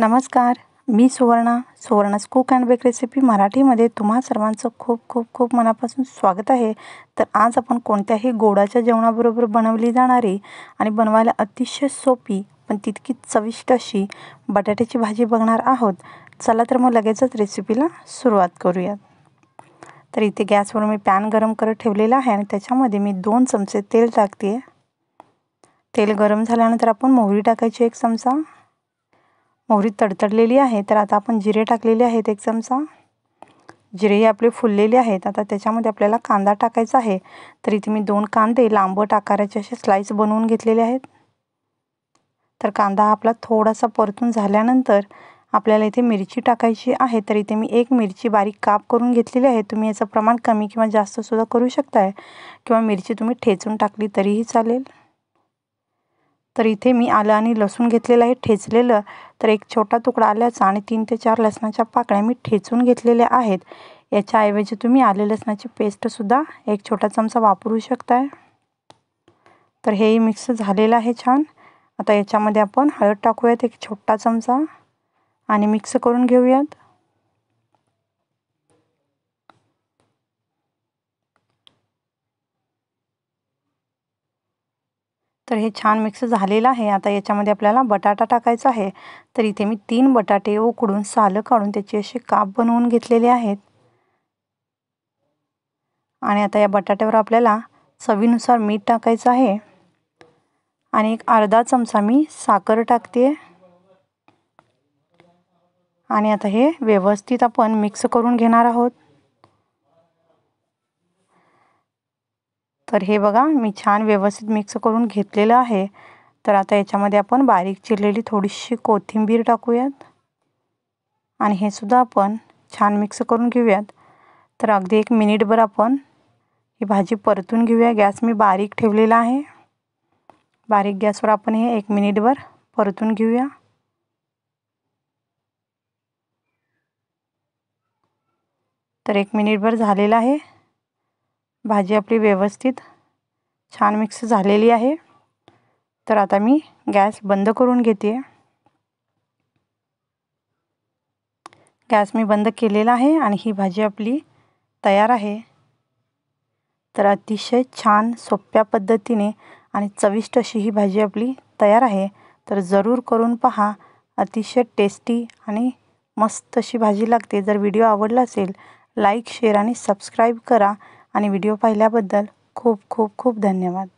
नमस्कार मी Suvarna Suvarna's cook and bake recipe मराठीमध्ये तुम्हा सर्वांचं खूप खूप खूप मनापासून स्वागत आहे तर आज आपण कोणत्याही गोडाच्या जेवणाबरोबर बनवली जाणारी आणि बनवायला अतिशय सोपी पण तितकी चविष्ट अशी बटाट्याची भाजी बघणार आहोत चला तर मग लगेचच रेसिपीला सुरुवात करूयात तर इथे गॅसवर मी पॅन गरम करत ठेवलेला आहे आणि त्याच्यामध्ये मी दोन चमचे तेल टाकते तेल गरम झाल्यानंतर आपण मोहरी टाकायची एक चमचा मोहरी तडतडलेली आहे तर आता आपण जिरे टाकलेले आहेत एक चमचा जिरे आपले फुललेले आहेत आता त्याच्यामध्ये आपल्याला कांदा टाकायचा आहे तर इथे मी दोन कांदे लांबट आकाराचे असे स्लाईस बनवून घेतलेले आहेत तर कांदा आपला थोडासा परतून झाल्यानंतर आपल्याला इथे मिरची टाकायची आहे तर इथे मी एक मिरची बारीक काप करून घेतलेली आहे तुम्ही याचं प्रमाण कमी किंवा जास्तसुद्धा करू शकताय किंवा मिरची तुम्ही ठेचून टाकली तरीही चालेल तर इथे मी आलं आणि लसूण घेतलेलं आहे ठेचलेलं तर एक छोटा तुकडा आल्याचा आणि तीन ते चार लसणाच्या पाकळ्या मी ठेचून घेतलेल्या आहेत याच्याऐवजी तुम्ही आले लसणाची पेस्टसुद्धा एक छोटा चमचा वापरू शकताय तर हेही मिक्स झालेलं आहे छान आता याच्यामध्ये आपण हळद टाकूयात एक छोटा चमचा आणि मिक्स करून घेऊयात तर हे छान मिक्स झालेलं आहे आता याच्यामध्ये आपल्याला बटाटा टाकायचा आहे तर इथे मी तीन बटाटे उकडून सालं काढून त्याचे असे काप बनवून घेतलेले आहेत आणि आता या बटाट्यावर आपल्याला चवीनुसार मीठ टाकायचं आहे आणि एक अर्धा चमचा मी साखर टाकते आणि आता हे व्यवस्थित आपण मिक्स करून घेणार आहोत तर हे बघा मी छान व्यवस्थित मिक्स करून घेतलेलं आहे तर आता याच्यामध्ये आपण बारीक चिरलेली थोडीशी कोथिंबीर टाकूयात आणि हे सुद्धा आपण छान मिक्स करून घेऊयात तर अगदी एक मिनिटभर आपण ही भाजी परतून घेऊया गॅस मी बारीक ठेवलेला आहे बारीक गॅसवर आपण हे एक मिनिटभर परतून घेऊया तर एक मिनिटभर झालेलं आहे भाजी आपली व्यवस्थित छान मिक्स झालेली आहे तर आता मी गॅस बंद करून घेते गॅस मी बंद केलेला आहे आणि ही भाजी आपली तयार आहे तर अतिशय छान सोप्या पद्धतीने आणि चविष्ट अशी ही भाजी आपली तयार आहे तर जरूर करून पहा अतिशय टेस्टी आणि मस्त अशी भाजी लागते जर व्हिडिओ आवडला असेल लाईक शेअर आणि सबस्क्राईब करा आणि व्हिडिओ पाहिल्याबद्दल खूप खूप खूप धन्यवाद